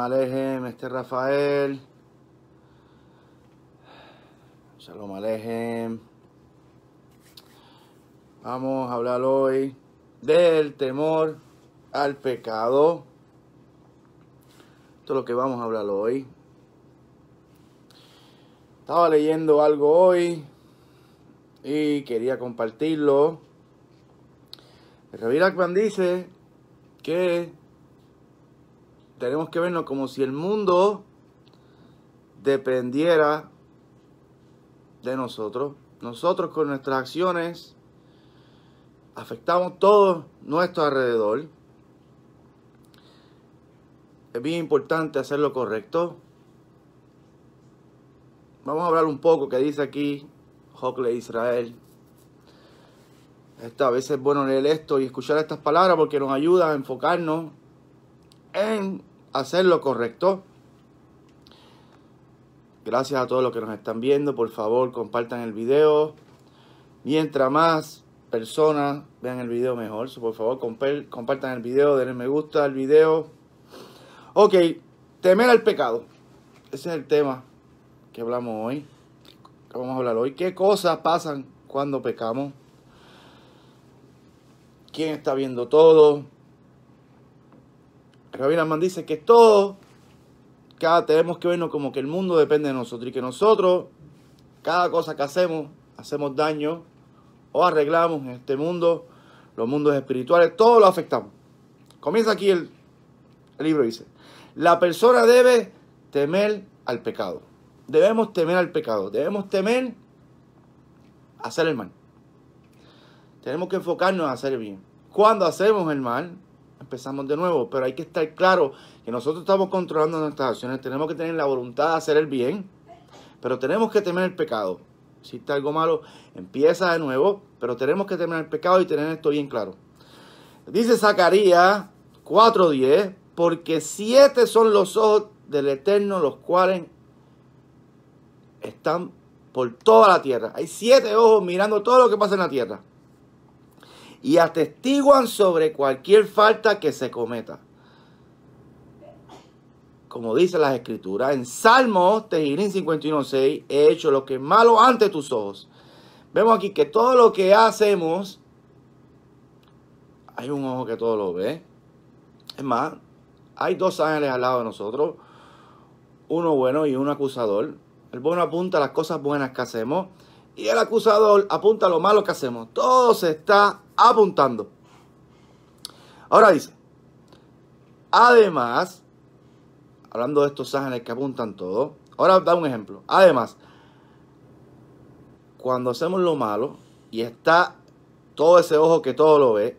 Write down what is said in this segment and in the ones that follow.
Alejem, este Rafael. salom Alejem. Vamos a hablar hoy del temor al pecado. Esto es lo que vamos a hablar hoy. Estaba leyendo algo hoy y quería compartirlo. Rabbi dice que tenemos que vernos como si el mundo dependiera de nosotros. Nosotros con nuestras acciones afectamos todo nuestro alrededor. Es bien importante hacer lo correcto. Vamos a hablar un poco que dice aquí Jocle Israel. Esta, a veces es bueno leer esto y escuchar estas palabras porque nos ayuda a enfocarnos en hacer lo correcto. Gracias a todos los que nos están viendo. Por favor, compartan el video. Mientras más personas vean el video, mejor. por favor, compartan el video, denle me gusta al video. Ok, temer al pecado. Ese es el tema que hablamos hoy. Que vamos a hablar hoy. ¿Qué cosas pasan cuando pecamos? ¿Quién está viendo todo? Rabbi Amán dice que todo, cada, tenemos que vernos como que el mundo depende de nosotros y que nosotros, cada cosa que hacemos, hacemos daño o arreglamos en este mundo, los mundos espirituales, todo lo afectamos. Comienza aquí el, libro, dice, la persona debe temer al pecado. Debemos temer al pecado, debemos temer hacer el mal. Tenemos que enfocarnos a hacer el bien. Cuando hacemos el mal, empezamos de nuevo. Pero hay que estar claro que nosotros estamos controlando nuestras acciones, tenemos que tener la voluntad de hacer el bien, pero tenemos que temer el pecado. Si está algo malo, empieza de nuevo, pero tenemos que temer el pecado y tener esto bien claro. Dice Zacarías 4:10, porque siete son los ojos del Eterno, los cuales están por toda la tierra. Hay siete ojos mirando todo lo que pasa en la tierra y atestiguan sobre cualquier falta que se cometa. Como dice las escrituras, en Salmos Tejirín 51.6, he hecho lo que es malo ante tus ojos. Vemos aquí que todo lo que hacemos, hay un ojo que todo lo ve. Es más, hay dos ángeles al lado de nosotros, uno bueno y uno acusador. El bueno apunta las cosas buenas que hacemos y el acusador apunta lo malo que hacemos. Todo se está apuntando. Ahora dice, además, hablando de estos ángeles que apuntan todo, ahora da un ejemplo. Además, cuando hacemos lo malo y está todo ese ojo que todo lo ve,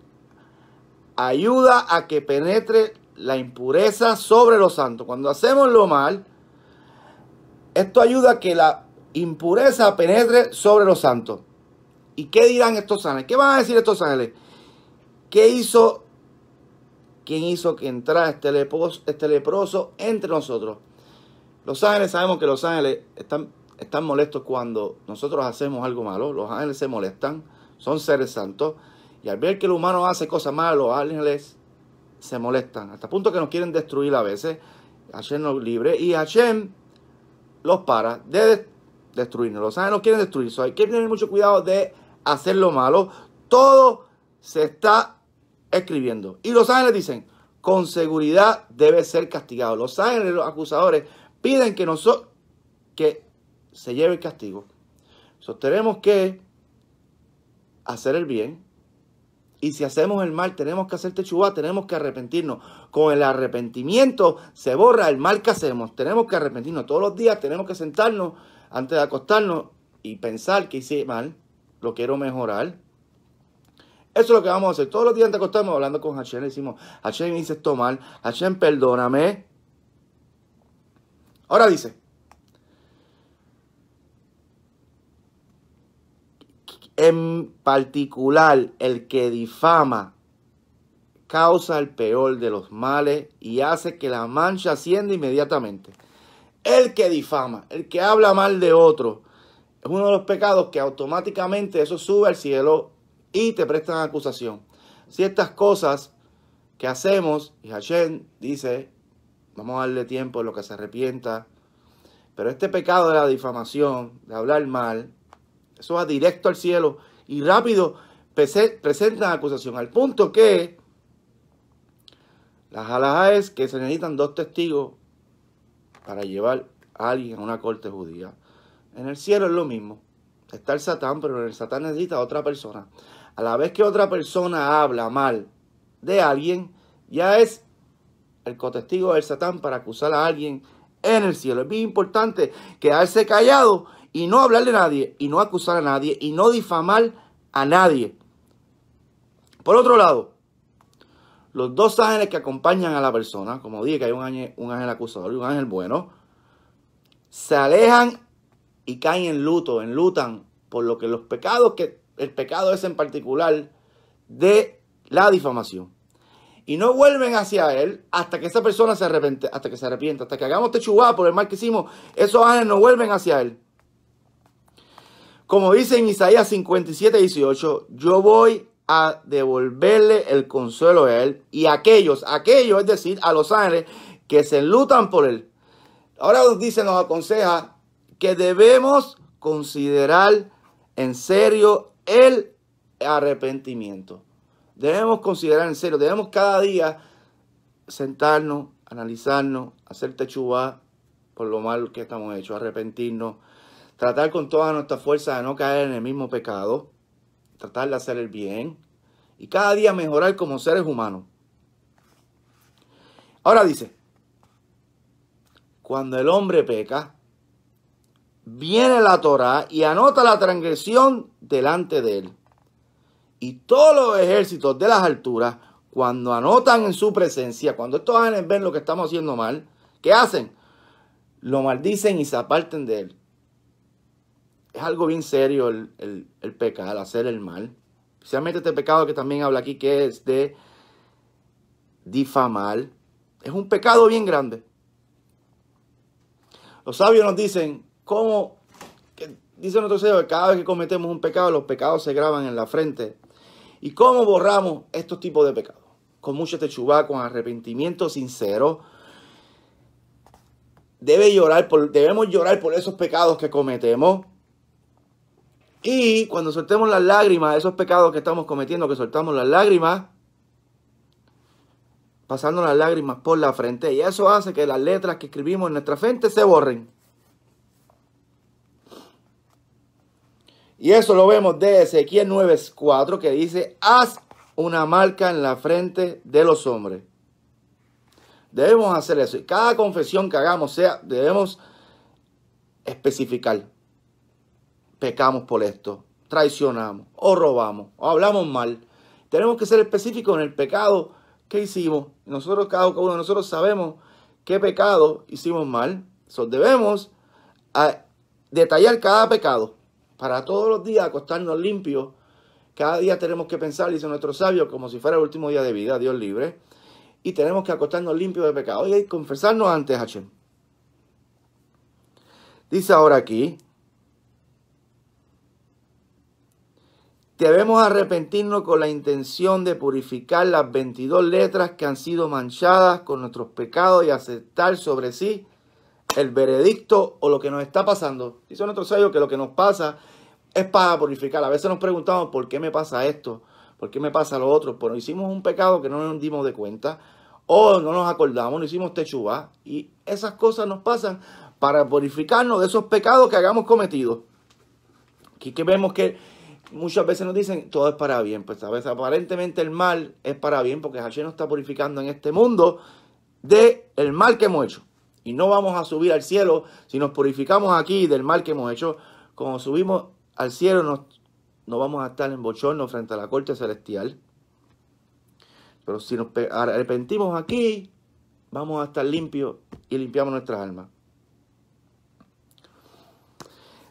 ayuda a que penetre la impureza sobre los santos. Cuando hacemos lo mal, esto ayuda a que la impureza penetre sobre los santos. ¿Y qué dirán estos ángeles? ¿Qué van a decir estos ángeles? ¿Qué hizo? ¿Quién hizo que entrara este, este leproso, entre nosotros? Los ángeles sabemos que los ángeles están, están molestos cuando nosotros hacemos algo malo. Los ángeles se molestan, son seres santos. Y al ver que el humano hace cosas malas, los ángeles se molestan. Hasta el punto que nos quieren destruir a veces. Hashem nos libre. Y Hashem los para de destruirnos. Los ángeles no quieren destruir. hay que tener mucho cuidado de hacer lo malo. Todo se está escribiendo. Y los ángeles dicen, con seguridad debe ser castigado. Los ángeles, los acusadores, piden que, nosotros que se lleve el castigo. Sostenemos tenemos que hacer el bien. Y si hacemos el mal, tenemos que hacer techubá, tenemos que arrepentirnos. Con el arrepentimiento se borra el mal que hacemos. Tenemos que arrepentirnos todos los días, tenemos que sentarnos antes de acostarnos y pensar que hice mal lo quiero mejorar. Eso es lo que vamos a hacer. Todos los días antes de hablando con Hashem, le decimos, Hashem hice esto mal, Hashem perdóname. Ahora dice, en particular el que difama causa el peor de los males y hace que la mancha ascienda inmediatamente. El que difama, el que habla mal de otro, es uno de los pecados que automáticamente eso sube al cielo y te prestan acusación. Ciertas cosas que hacemos, y Hashem dice, vamos a darle tiempo a lo que se arrepienta, pero este pecado de la difamación, de hablar mal, eso va directo al cielo y rápido presentan acusación, al punto que las jalaja es que se necesitan dos testigos para llevar a alguien a una corte judía. En el cielo es lo mismo. Está el Satán, pero el Satán necesita a otra persona. A la vez que otra persona habla mal de alguien, ya es el cotestigo del Satán para acusar a alguien en el cielo. Es bien importante quedarse callado y no hablar de nadie, y no acusar a nadie, y no difamar a nadie. Por otro lado, los dos ángeles que acompañan a la persona, como dije que hay un ángel, un ángel acusador y un ángel bueno, se alejan y caen en luto, en lutan por lo que los pecados que el pecado es en particular de la difamación. Y no vuelven hacia él hasta que esa persona se arrepiente, hasta que se arrepienta, hasta que hagamos techuga este por el mal que hicimos, esos ángeles no vuelven hacia él. Como dice en Isaías 57, 18, yo voy a devolverle el consuelo a él y aquellos, aquellos, es decir, a los ángeles que se enlutan por él. Ahora dice, nos aconseja que debemos considerar en serio el arrepentimiento. Debemos considerar en serio, debemos cada día sentarnos, analizarnos, hacer techubá por lo mal que estamos hechos, arrepentirnos, tratar con toda nuestra fuerza de no caer en el mismo pecado, tratar de hacer el bien y cada día mejorar como seres humanos. Ahora dice, cuando el hombre peca, viene la Torá y anota la transgresión delante de él. Y todos los ejércitos de las alturas, cuando anotan en su presencia, cuando estos ángeles ven lo que estamos haciendo mal, ¿qué hacen? Lo maldicen y se aparten de él. Es algo bien serio el, pecado. el hacer el mal. Especialmente este pecado que también habla aquí, que es de difamar. Es un pecado bien grande. Los sabios nos dicen cómo, dice nuestro Señor, cada vez que cometemos un pecado, los pecados se graban en la frente. ¿Y cómo borramos estos tipos de pecados? Con mucho techubá, con arrepentimiento sincero. Debe llorar debemos llorar por esos pecados que cometemos. Y cuando soltemos las lágrimas, esos pecados que estamos cometiendo, que soltamos las lágrimas, pasando las lágrimas por la frente. Y eso hace que las letras que escribimos en nuestra frente se borren. Y eso lo vemos de Ezequiel 9:4 que dice, haz una marca en la frente de los hombres. Debemos hacer eso. Y cada confesión que hagamos, sea, debemos especificar. Pecamos por esto, traicionamos o robamos o hablamos mal. Tenemos que ser específicos en el pecado que hicimos. Nosotros, cada uno de nosotros sabemos qué pecado hicimos mal. So, debemos ah, detallar cada pecado para todos los días acostarnos limpios. Cada día tenemos que pensar, dice nuestro sabio, como si fuera el último día de vida, Dios libre. Y tenemos que acostarnos limpios de pecado y confesarnos antes Hachem. Dice ahora aquí, debemos arrepentirnos con la intención de purificar las 22 letras que han sido manchadas con nuestros pecados y aceptar sobre sí el veredicto o lo que nos está pasando. Dice nuestro sello que lo que nos pasa es para purificar. A veces nos preguntamos por qué me pasa esto, por qué me pasa lo otro, Bueno, hicimos un pecado que no nos dimos de cuenta o no nos acordamos, no hicimos techubá. Y esas cosas nos pasan para purificarnos de esos pecados que hagamos cometido. Aquí que vemos que muchas veces nos dicen todo es para bien. Pues a veces aparentemente el mal es para bien porque Hashem nos está purificando en este mundo del el mal que hemos hecho. Y no vamos a subir al cielo si nos purificamos aquí del mal que hemos hecho. Como subimos al cielo, no vamos a estar en bochorno frente a la corte celestial. Pero si nos arrepentimos aquí, vamos a estar limpios y limpiamos nuestras almas.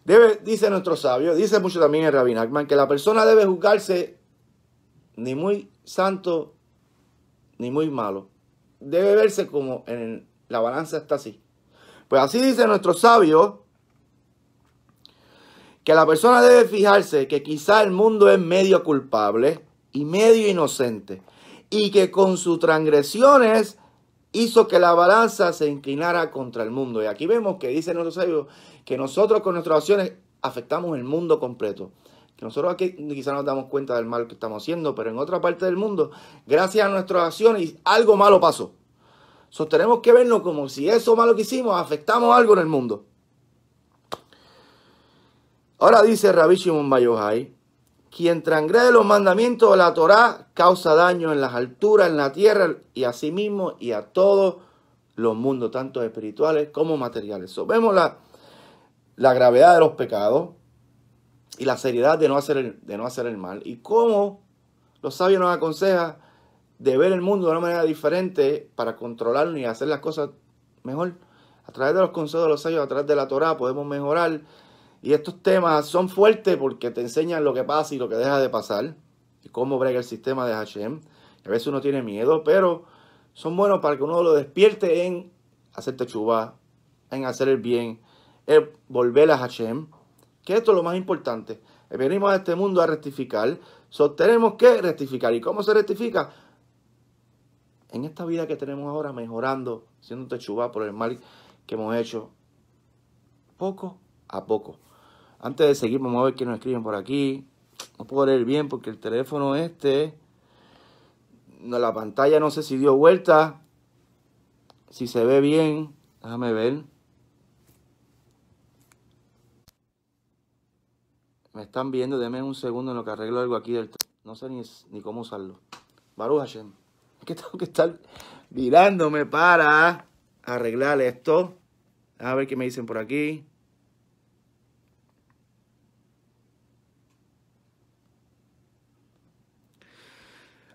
Debe, dice nuestro sabio, dice mucho también el Rabino, Akman, que la persona debe juzgarse ni muy santo ni muy malo. Debe verse como en la balanza está así. Pues así dice nuestro sabio, que la persona debe fijarse que quizá el mundo es medio culpable y medio inocente, y que con sus transgresiones hizo que la balanza se inclinara contra el mundo. Y aquí vemos que dice nuestro sabio que nosotros con nuestras acciones afectamos el mundo completo. Que nosotros aquí quizá nos damos cuenta del mal que estamos haciendo, pero en otra parte del mundo, gracias a nuestras acciones, algo malo pasó tenemos que vernos como si eso malo que hicimos afectamos algo en el mundo. Ahora dice Rabbi Shimon Bayohai, quien transgrede los mandamientos de la Torá causa daño en las alturas, en la tierra y a sí mismo y a todos los mundos, tanto espirituales como materiales. vemos la, la, gravedad de los pecados y la seriedad de no, hacer el, de no hacer el mal y cómo los sabios nos aconsejan de ver el mundo de una manera diferente para controlarlo y hacer las cosas mejor. A través de los consejos de los sellos, a través de la Torah, podemos mejorar. Y estos temas son fuertes porque te enseñan lo que pasa y lo que deja de pasar, y cómo brega el sistema de Hashem. A veces uno tiene miedo, pero son buenos para que uno lo despierte en hacerte chuba, en hacer el bien, en volver a Hashem. Que esto es lo más importante. Venimos a este mundo a rectificar. Tenemos que rectificar. ¿Y cómo se rectifica? en esta vida que tenemos ahora, mejorando, siendo techubá por el mal que hemos hecho, poco a poco. Antes de seguir, vamos a ver quién nos escriben por aquí. No puedo leer bien porque el teléfono este, la pantalla no sé si dio vuelta, si se ve bien, déjame ver. Me están viendo, denme un segundo en lo que arreglo algo aquí del... No sé ni, ni cómo usarlo. Baruch Hashem que tengo que estar mirándome para arreglar esto. A ver qué me dicen por aquí.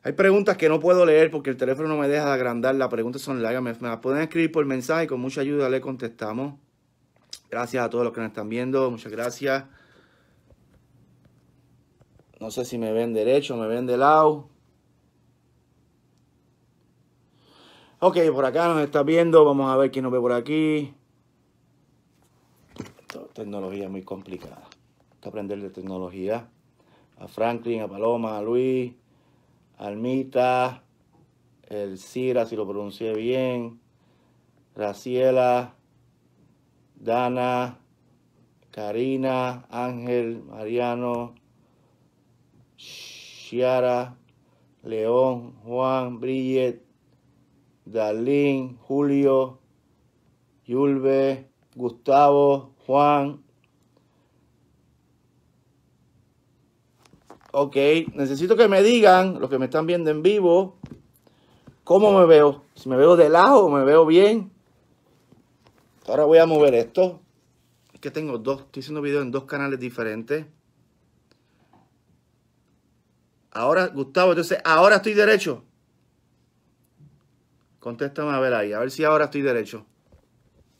Hay preguntas que no puedo leer porque el teléfono no me deja de agrandar. Las preguntas son largas. Me, las pueden escribir por mensaje. Con mucha ayuda le contestamos. Gracias a todos los que nos están viendo. Muchas gracias. No sé si me ven derecho, me ven de lado. Ok, por acá nos está viendo. Vamos a ver quién nos ve por aquí. Tecnología muy complicada. Hay que aprender de tecnología. A Franklin, a Paloma, a Luis, Almita, el Cira, si lo pronuncié bien. Raciela, Dana, Karina, Ángel, Mariano, Chiara, León, Juan, Brillet, Darlene, Julio, Yulbe, Gustavo, Juan. Ok, necesito que me digan, los que me están viendo en vivo, cómo me veo. Si me veo de lado, me veo bien. Ahora voy a mover esto. Es que tengo dos, estoy haciendo videos en dos canales diferentes. Ahora, Gustavo, entonces, ahora estoy derecho. Contéstame a ver ahí. A ver si ahora estoy derecho.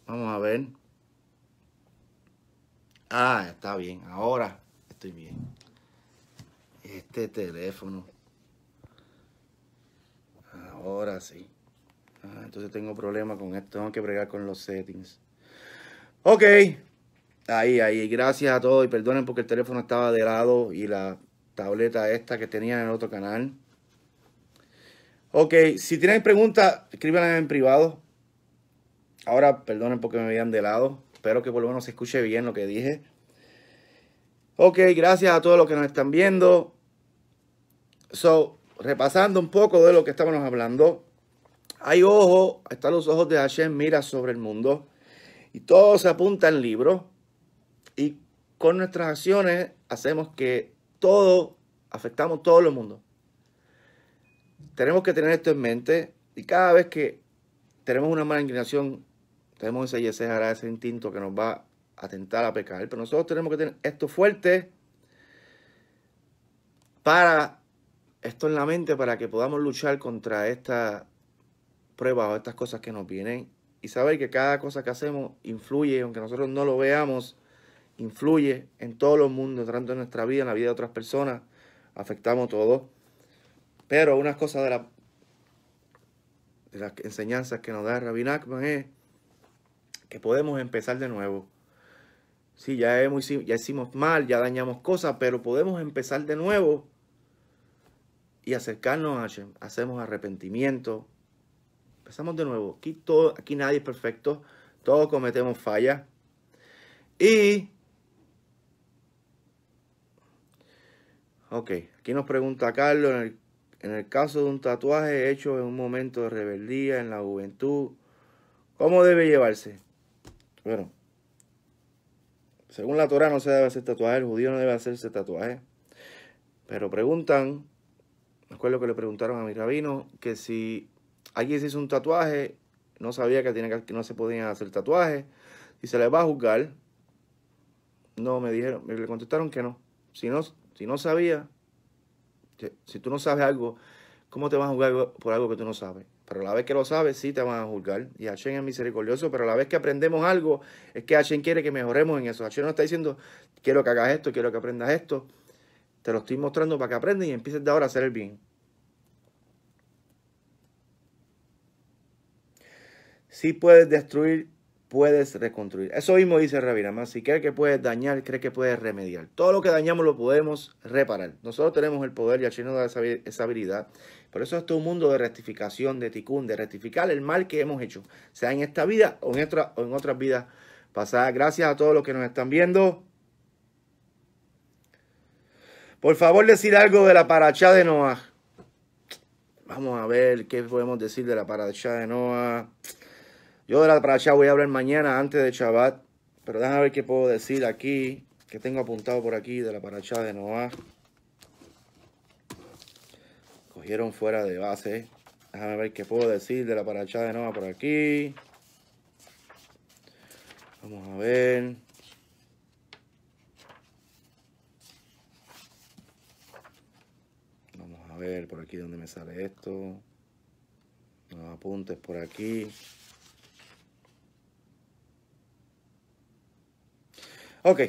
Vamos a ver. Ah, está bien. Ahora estoy bien. Este teléfono. Ahora sí. Ah, entonces tengo problemas con esto. Tengo que bregar con los settings. Ok. Ahí, ahí. Gracias a todos. Y perdonen porque el teléfono estaba de lado y la tableta esta que tenía en el otro canal. Ok, si tienen preguntas, escríbanlas en privado. Ahora, perdonen porque me vean de lado. Espero que por lo menos se escuche bien lo que dije. Ok, gracias a todos los que nos están viendo. So, repasando un poco de lo que estábamos hablando. Hay ojos, están los ojos de Hashem, mira sobre el mundo. Y todo se apunta en libros. Y con nuestras acciones hacemos que todo, afectamos todo el mundo tenemos que tener esto en mente y cada vez que tenemos una mala inclinación, tenemos ese yesejará, ese instinto que nos va a tentar a pecar. Pero nosotros tenemos que tener esto fuerte para esto en la mente, para que podamos luchar contra estas pruebas o estas cosas que nos vienen y saber que cada cosa que hacemos influye, aunque nosotros no lo veamos, influye en todos los mundo, tanto en nuestra vida, en la vida de otras personas, afectamos todo. Pero una cosa de, la, de las enseñanzas que nos da Rabin Nachman es que podemos empezar de nuevo. Sí, ya, hemos, ya hicimos mal, ya dañamos cosas, pero podemos empezar de nuevo y acercarnos a Hashem. Hacemos arrepentimiento. Empezamos de nuevo. Aquí, aquí nadie es perfecto. Todos cometemos fallas. Y... Ok, aquí nos pregunta Carlos en el en el caso de un tatuaje hecho en un momento de rebeldía, en la juventud, ¿cómo debe llevarse? Bueno, según la Torah no se debe hacer tatuaje, el judío no debe hacerse tatuaje. Pero preguntan, me acuerdo que le preguntaron a mi rabino que si alguien se hizo un tatuaje, no sabía que, no se podían hacer tatuaje. y se les va a juzgar. No, me dijeron, le contestaron que no. Si no, si no sabía, si tú no sabes algo, ¿cómo te vas a juzgar por algo que tú no sabes? Pero la vez que lo sabes, sí te van a juzgar. Y Hashem es misericordioso, pero la vez que aprendemos algo, es que Hashem quiere que mejoremos en eso. Hashem no está diciendo, quiero que hagas esto, quiero que aprendas esto. Te lo estoy mostrando para que aprendas y empieces de ahora a hacer el bien. Sí puedes destruir puedes reconstruir. Eso mismo dice Ravirama. Si cree que puedes dañar, Cree que puedes remediar. Todo lo que dañamos lo podemos reparar. Nosotros tenemos el poder y el chino da esa habilidad. Por eso es todo un mundo de rectificación, de ticún, de rectificar el mal que hemos hecho, sea en esta vida o en, o en otras vidas pasadas. Gracias a todos los que nos están viendo. Por favor, decir algo de la paracha de Noah. Vamos a ver qué podemos decir de la paracha de Noah. Yo de la paracha voy a hablar mañana antes de Shabbat, pero déjame ver qué puedo decir aquí, que tengo apuntado por aquí de la paracha de Noah. Cogieron fuera de base. Déjame ver qué puedo decir de la paracha de Noah por aquí. Vamos a ver. Vamos a ver por aquí dónde me sale esto. Los apuntes por aquí. Ok,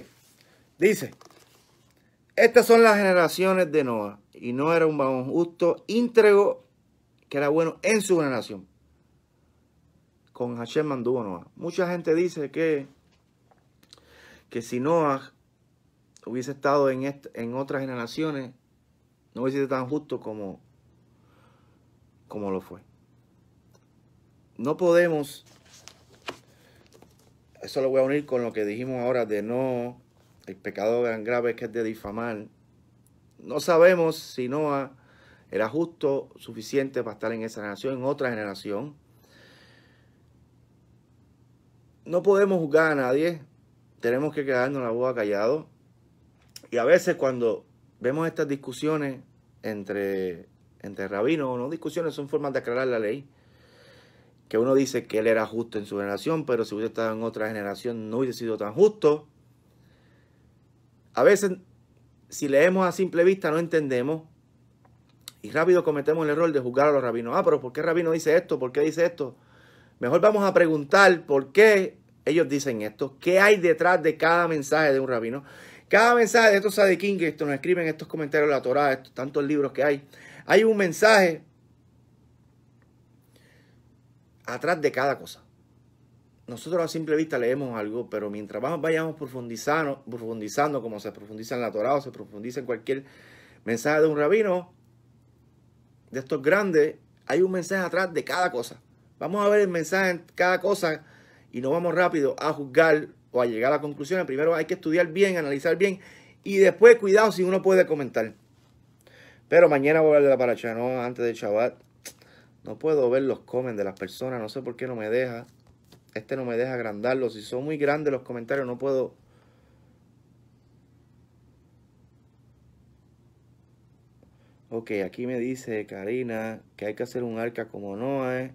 dice, estas son las generaciones de Noah. Y no era un vagón justo, íntegro, que era bueno en su generación. Con Hashem anduvo Noah. Mucha gente dice que, que si Noah hubiese estado en, en otras generaciones, no hubiese sido tan justo como, como lo fue. No podemos eso lo voy a unir con lo que dijimos ahora de no, el pecado tan grave que es de difamar. No sabemos si Noah era justo suficiente para estar en esa generación, en otra generación. No podemos juzgar a nadie, tenemos que quedarnos la boca callado. Y a veces cuando vemos estas discusiones entre, entre rabinos, no discusiones, son formas de aclarar la ley que uno dice que él era justo en su generación, pero si hubiera estado en otra generación no hubiese sido tan justo. A veces, si leemos a simple vista, no entendemos y rápido cometemos el error de juzgar a los rabinos. Ah, pero ¿por qué rabino dice esto? ¿Por qué dice esto? Mejor vamos a preguntar por qué ellos dicen esto. ¿Qué hay detrás de cada mensaje de un rabino? Cada mensaje de estos sadiquín que nos escriben estos comentarios de la torá estos tantos libros que hay, hay un mensaje atrás de cada cosa. Nosotros a simple vista leemos algo, pero mientras más vayamos profundizando, profundizando como se profundiza en la Torah o se profundiza en cualquier mensaje de un rabino, de estos grandes, hay un mensaje atrás de cada cosa. Vamos a ver el mensaje en cada cosa y no vamos rápido a juzgar o a llegar a conclusiones. Primero hay que estudiar bien, analizar bien y después cuidado si uno puede comentar. Pero mañana voy a hablar de la paracha, ¿no? Antes de Shabbat. No puedo ver los comments de las personas, no sé por qué no me deja. Este no me deja agrandarlo. Si son muy grandes los comentarios, no puedo. Ok, aquí me dice Karina que hay que hacer un arca como Noé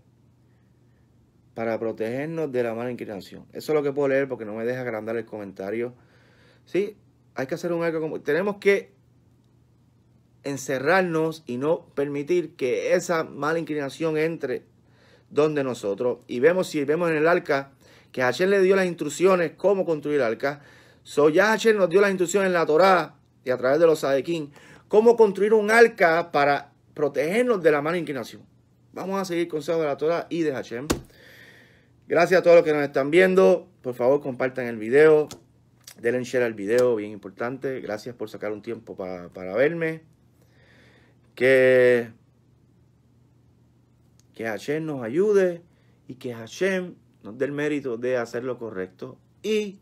para protegernos de la mala inclinación. Eso es lo que puedo leer porque no me deja agrandar el comentario. Sí, hay que hacer un arca como... Tenemos que encerrarnos y no permitir que esa mala inclinación entre donde nosotros. Y vemos si vemos en el arca que Hashem le dio las instrucciones cómo construir el arca. So ya nos dio las instrucciones en la Torá y a través de los Sadequín cómo construir un arca para protegernos de la mala inclinación. Vamos a seguir consejo de la Torah y de Hashem. Gracias a todos los que nos están viendo. Por favor, compartan el video. Denle share al video, bien importante. Gracias por sacar un tiempo para verme que, que Hashem nos ayude y que Hashem nos dé el mérito de hacer lo correcto y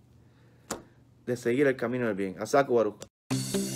de seguir el camino del bien. Asaku Baruch.